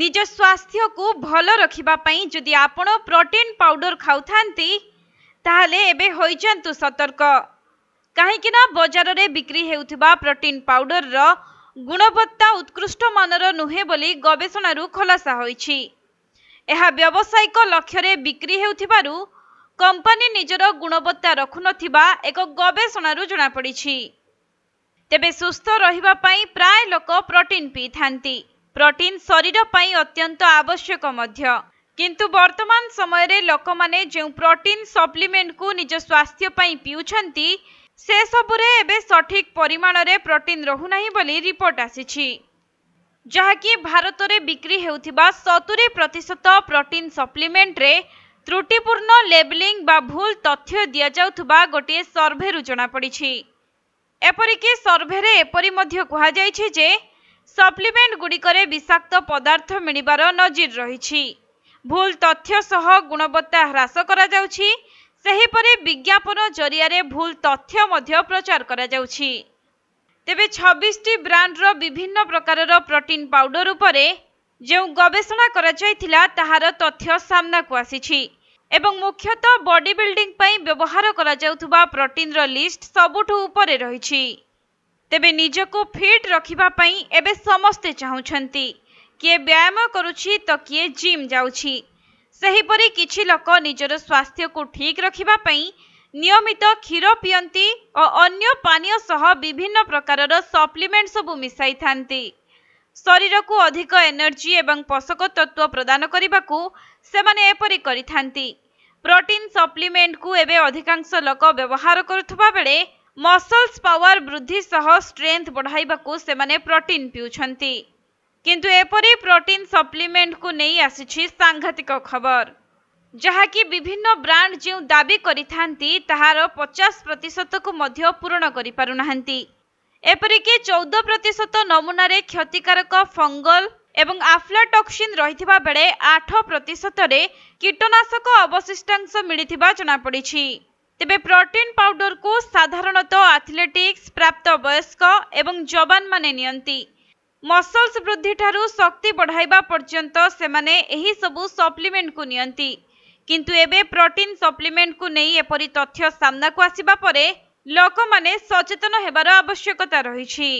ନିଜ ସ୍ୱାସ୍ଥ୍ୟକୁ ଭଲ ରଖିବା ପାଇଁ ଯଦି ଆପଣ ପ୍ରୋଟିନ୍ ପାଉଡ଼ର ଖାଉଥାନ୍ତି ତାହେଲେ ଏବେ ହୋଇଯାଆନ୍ତୁ ସତର୍କ କାହିଁକିନା ବଜାରରେ ବିକ୍ରି ହେଉଥିବା ପ୍ରୋଟିନ୍ ପାଉଡରର ଗୁଣବତ୍ତା ଉତ୍କୃଷ୍ଟମାନର ନୁହେଁ ବୋଲି ଗବେଷଣାରୁ ଖୁଲାସା ହୋଇଛି ଏହା ବ୍ୟବସାୟିକ ଲକ୍ଷ୍ୟରେ ବିକ୍ରି ହେଉଥିବାରୁ କମ୍ପାନୀ ନିଜର ଗୁଣବତ୍ତା ରଖୁନଥିବା ଏକ ଗବେଷଣାରୁ ଜଣାପଡ଼ିଛି ତେବେ ସୁସ୍ଥ ରହିବା ପାଇଁ ପ୍ରାୟ ଲୋକ ପ୍ରୋଟିନ୍ ପିଇଥାନ୍ତି ପ୍ରୋଟିନ୍ ଶରୀର ପାଇଁ ଅତ୍ୟନ୍ତ ଆବଶ୍ୟକ ମଧ୍ୟ କିନ୍ତୁ ବର୍ତ୍ତମାନ ସମୟରେ ଲୋକମାନେ ଯେଉଁ ପ୍ରୋଟିନ୍ ସପ୍ଲିମେଣ୍ଟକୁ ନିଜ ସ୍ୱାସ୍ଥ୍ୟ ପାଇଁ ପିଉଛନ୍ତି ସେସବୁରେ ଏବେ ସଠିକ୍ ପରିମାଣରେ ପ୍ରୋଟିନ୍ ରହୁନାହିଁ ବୋଲି ରିପୋର୍ଟ ଆସିଛି ଯାହାକି ଭାରତରେ ବିକ୍ରି ହେଉଥିବା ସତୁରି ପ୍ରତିଶତ ପ୍ରୋଟିନ୍ ସପ୍ଲିମେଣ୍ଟରେ ତ୍ରୁଟିପୂର୍ଣ୍ଣ ଲେବଲିଂ ବା ଭୁଲ ତଥ୍ୟ ଦିଆଯାଉଥିବା ଗୋଟିଏ ସର୍ଭେରୁ ଜଣାପଡ଼ିଛି ଏପରିକି ସର୍ଭେରେ ଏପରି ମଧ୍ୟ କୁହାଯାଇଛି ଯେ ସପ୍ଲିମେଣ୍ଟଗୁଡ଼ିକରେ ବିଷାକ୍ତ ପଦାର୍ଥ ମିଳିବାର ନଜିର ରହିଛି ଭୁଲ ତଥ୍ୟ ସହ ଗୁଣବତ୍ତା ହ୍ରାସ କରାଯାଉଛି ସେହିପରି ବିଜ୍ଞାପନ ଜରିଆରେ ଭୁଲ ତଥ୍ୟ ମଧ୍ୟ ପ୍ରଚାର କରାଯାଉଛି ତେବେ ଛବିଶଟି ବ୍ରାଣ୍ଡର ବିଭିନ୍ନ ପ୍ରକାରର ପ୍ରୋଟିନ୍ ପାଉଡର ଉପରେ ଯେଉଁ ଗବେଷଣା କରାଯାଇଥିଲା ତାହାର ତଥ୍ୟ ସାମ୍ନାକୁ ଆସିଛି ଏବଂ ମୁଖ୍ୟତଃ ବଡି ବିଲ୍ଡିଂ ପାଇଁ ବ୍ୟବହାର କରାଯାଉଥିବା ପ୍ରୋଟିନ୍ର ଲିଷ୍ଟ ସବୁଠୁ ଉପରେ ରହିଛି ତେବେ ନିଜକୁ ଫିଟ୍ ରଖିବା ପାଇଁ ଏବେ ସମସ୍ତେ ଚାହୁଁଛନ୍ତି କିଏ ବ୍ୟାୟାମ କରୁଛି ତ କିଏ ଜିମ୍ ଯାଉଛି ସେହିପରି କିଛି ଲୋକ ନିଜର ସ୍ୱାସ୍ଥ୍ୟକୁ ଠିକ୍ ରଖିବା ପାଇଁ ନିୟମିତ କ୍ଷୀର ପିଅନ୍ତି ଓ ଅନ୍ୟ ପାନୀୟ ସହ ବିଭିନ୍ନ ପ୍ରକାରର ସପ୍ଲିମେଣ୍ଟ ସବୁ ମିଶାଇଥାନ୍ତି ଶରୀରକୁ ଅଧିକ ଏନର୍ଜି ଏବଂ ପୋଷକ ତତ୍ତ୍ୱ ପ୍ରଦାନ କରିବାକୁ ସେମାନେ ଏପରି କରିଥାନ୍ତି ପ୍ରୋଟିନ୍ ସପ୍ଲିମେଣ୍ଟକୁ ଏବେ ଅଧିକାଂଶ ଲୋକ ବ୍ୟବହାର କରୁଥିବା ବେଳେ ମସଲ୍ସ ପାୱାର ବୃଦ୍ଧି ସହ ଷ୍ଟ୍ରେଙ୍ଗଥ୍ ବଢ଼ାଇବାକୁ ସେମାନେ ପ୍ରୋଟିନ୍ ପିଉଛନ୍ତି କିନ୍ତୁ ଏପରି ପ୍ରୋଟିନ୍ ସପ୍ଲିମେଣ୍ଟକୁ ନେଇ ଆସିଛି ସାଂଘାତିକ ଖବର ଯାହାକି ବିଭିନ୍ନ ବ୍ରାଣ୍ଡ ଯେଉଁ ଦାବି କରିଥାନ୍ତି ତାହାର ପଚାଶ ପ୍ରତିଶତକୁ ମଧ୍ୟ ପୂରଣ କରିପାରୁନାହାନ୍ତି ଏପରିକି ଚଉଦ ପ୍ରତିଶତ ନମୁନାରେ କ୍ଷତିକାରକ ଫଙ୍ଗଲ ଏବଂ ଆଫ୍ଲାଟକ୍ସିନ୍ ରହିଥିବା ବେଳେ ଆଠ ପ୍ରତିଶତରେ କୀଟନାଶକ ଅବଶିଷ୍ଟାଂଶ ମିଳିଥିବା ଜଣାପଡ଼ିଛି ତେବେ ପ୍ରୋଟିନ୍ ପାଉଡର ଏବଂ ଯବାନମାନେ ନିଅନ୍ତି ମସଲ୍ସ ବୃଦ୍ଧି ଠାରୁ ଶକ୍ତି ବଢ଼ାଇବା ପର୍ଯ୍ୟନ୍ତ ସେମାନେ ଏହି ସବୁ ସପ୍ଲିମେଣ୍ଟକୁ ନିଅନ୍ତି କିନ୍ତୁ ଏବେ ପ୍ରୋଟିନ୍ ସପ୍ଲିମେଣ୍ଟକୁ ନେଇ ଏପରି ତଥ୍ୟ ସାମ୍ନାକୁ ଆସିବା ପରେ ଲୋକମାନେ ସଚେତନ ହେବାର ଆବଶ୍ୟକତା ରହିଛି